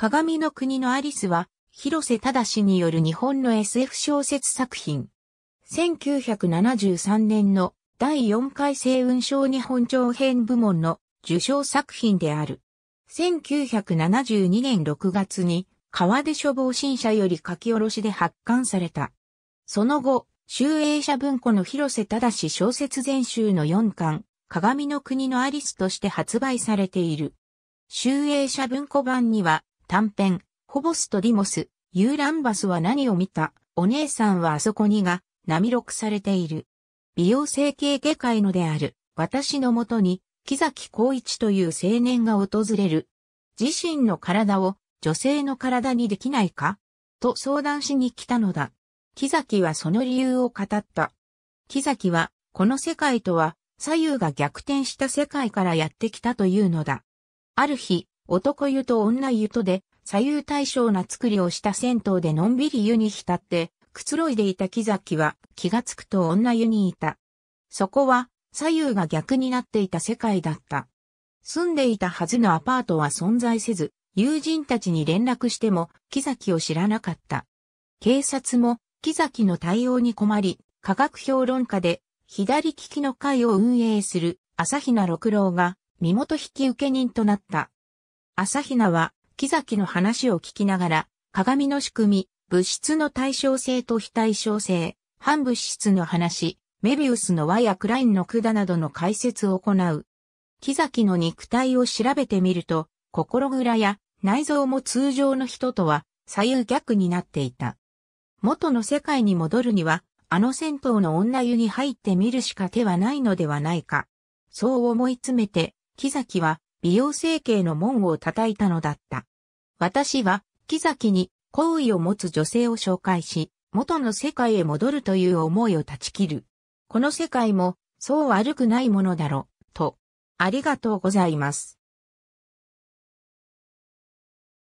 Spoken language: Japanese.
鏡の国のアリスは、広瀬正による日本の SF 小説作品。1973年の第4回星雲賞日本長編部門の受賞作品である。1972年6月に川出処防新社より書き下ろしで発刊された。その後、集英社文庫の広瀬正小説全集の4巻、鏡の国のアリスとして発売されている。集英社文庫版には、短編、ホボスとディモス、ユーランバスは何を見た、お姉さんはあそこにが、波録されている。美容整形外科医のである、私のもとに、木崎光一という青年が訪れる。自身の体を、女性の体にできないかと相談しに来たのだ。木崎はその理由を語った。木崎は、この世界とは、左右が逆転した世界からやってきたというのだ。ある日、男湯と女湯とで、左右対称な作りをした銭湯でのんびり湯に浸って、くつろいでいた木崎は気がつくと女湯にいた。そこは左右が逆になっていた世界だった。住んでいたはずのアパートは存在せず、友人たちに連絡しても木崎を知らなかった。警察も木崎の対応に困り、科学評論家で左利きの会を運営する朝比奈六郎が身元引受人となった。朝比奈は、木崎の話を聞きながら、鏡の仕組み、物質の対称性と非対称性、反物質の話、メビウスの輪やクラインの管などの解説を行う。木崎の肉体を調べてみると、心蔵や内臓も通常の人とは左右逆になっていた。元の世界に戻るには、あの銭湯の女湯に入ってみるしか手はないのではないか。そう思い詰めて、木崎は美容整形の門を叩いたのだった。私は、木崎に好意を持つ女性を紹介し、元の世界へ戻るという思いを断ち切る。この世界も、そう悪くないものだろ、と。ありがとうございます。